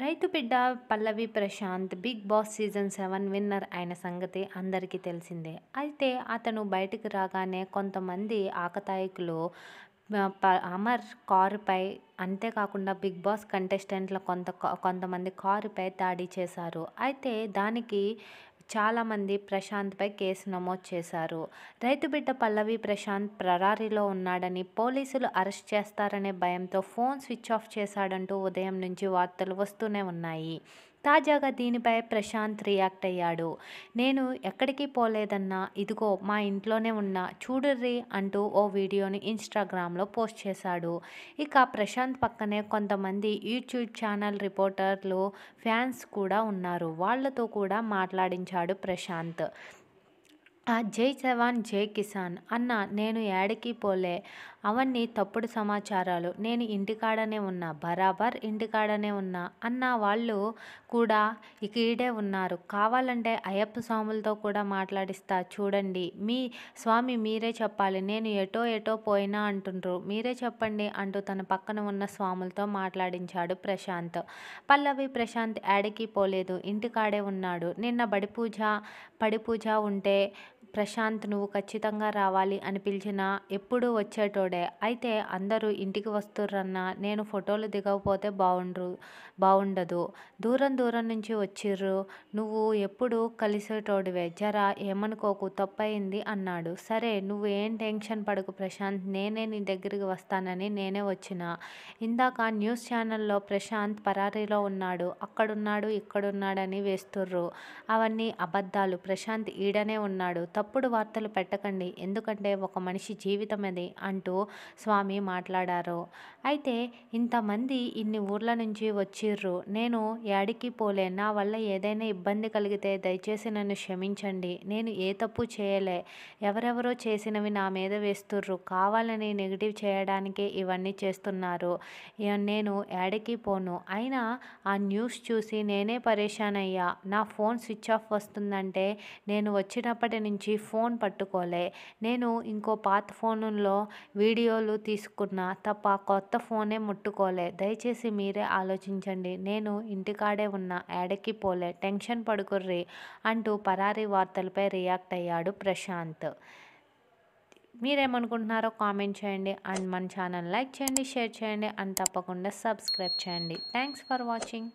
రైతు బిడ్డ Pallavi Prashanth Bigg Boss season seven winner అయిన సంగతి అందరికీ తెలిసిందే అయితే అతను బయటకు రాగానే కొంతమంది ఆకతాయికులు అమర్ కారుపై అంతేకాకుండా బిగ్ బాస్ కంటెస్టెంట్ల కొంత కొంతమంది కారుపై దాడి చేశారు అయితే దానికి చాలామంది ప్రశాంత్పై కేసు నమోదు చేశారు రైతు బిడ్డ పల్లవి ప్రశాంత్ ప్రరారీలో ఉన్నాడని పోలీసులు అరెస్ట్ చేస్తారనే భయంతో ఫోన్ స్విచ్ ఆఫ్ చేశాడంటూ ఉదయం నుంచి వార్తలు వస్తూనే ఉన్నాయి తాజాగా దీనిపై ప్రశాంత్ రియాక్ట్ అయ్యాడు నేను ఎక్కడికి పోలేదన్నా ఇదిగో మా ఇంట్లోనే ఉన్న చూడర్రి అంటూ ఓ వీడియోని ఇన్స్టాగ్రామ్లో పోస్ట్ చేశాడు ఇక ప్రశాంత్ పక్కనే కొంతమంది యూట్యూబ్ ఛానల్ రిపోర్టర్లు ఫ్యాన్స్ కూడా ఉన్నారు వాళ్లతో కూడా మాట్లాడించాడు ప్రశాంత్ ఆ జై జవాన్ జై కిసాన్ అన్న నేను యాడికి పోలే అవన్నీ తప్పుడు సమాచారాలు నేను ఇంటికాడనే ఉన్నా బరాబర్ ఇంటికాడనే ఉన్నా అన్న వాళ్ళు కూడా ఈడే ఉన్నారు కావాలంటే అయ్యప్ప స్వాములతో కూడా మాట్లాడిస్తా చూడండి మీ స్వామి మీరే చెప్పాలి నేను ఎటో ఎటో పోయినా అంటుండ్రు మీరే చెప్పండి అంటూ తన పక్కన ఉన్న స్వాములతో మాట్లాడించాడు ప్రశాంత్ పల్లవి ప్రశాంత్ యాడికి పోలేదు ఇంటికాడే ఉన్నాడు నిన్న బడి పూజ పడి పూజ ఉంటే ప్రశాంత్ నువ్వు ఖచ్చితంగా రావాలి అని పిలిచినా ఎప్పుడూ వచ్చేటోడే అయితే అందరూ ఇంటికి వస్తుర్రన్నా నేను ఫోటోలు దిగకపోతే బాగుండ్రు బాగుండదు దూరం దూరం నుంచి వచ్చిర్రు నువ్వు ఎప్పుడు కలిసేటోడివే జరా ఏమనుకోకు తప్పయింది అన్నాడు సరే నువ్వు ఏం టెన్షన్ పడకు ప్రశాంత్ నేనే నీ దగ్గరికి వస్తానని నేనే వచ్చిన ఇందాక న్యూస్ ఛానల్లో ప్రశాంత్ పరారీలో ఉన్నాడు అక్కడున్నాడు ఇక్కడున్నాడని వేస్తుర్రు అవన్నీ అబద్ధాలు ప్రశాంత్ ఈడనే ఉన్నాడు తప్పు తప్పుడు వార్తలు పెట్టకండి ఎందుకంటే ఒక మనిషి జీవితం అది అంటూ స్వామి మాట్లాడారు అయితే ఇంతమంది ఇన్ని ఊర్ల నుంచి వచ్చిర్రు నేను యాడికి పోలే నా వల్ల ఏదైనా ఇబ్బంది కలిగితే దయచేసి నన్ను క్షమించండి నేను ఏ తప్పు చేయలే ఎవరెవరో చేసినవి నా మీద వేస్తుర్రు కావాలని నెగిటివ్ చేయడానికే ఇవన్నీ చేస్తున్నారు నేను యాడికి పోను అయినా ఆ న్యూస్ చూసి నేనే పరేషాన్ అయ్యా నా ఫోన్ స్విచ్ ఆఫ్ వస్తుందంటే నేను వచ్చినప్పటి నుంచి నుంచి ఫోన్ పట్టుకోలే నేను ఇంకో పాత ఫోన్లో వీడియోలు తీసుకున్న తప్ప కొత్త ఫోనే ముట్టుకోలే దయచేసి మీరే ఆలోచించండి నేను ఇంటికాడే ఉన్న యాడకి పోలే టెన్షన్ పడుకుర్రి అంటూ పరారీ వార్తలపై రియాక్ట్ అయ్యాడు ప్రశాంత్ మీరేమనుకుంటున్నారో కామెంట్ చేయండి అండ్ మన ఛానల్ లైక్ చేయండి షేర్ చేయండి అండ్ తప్పకుండా సబ్స్క్రైబ్ చేయండి థ్యాంక్స్ ఫర్ వాచింగ్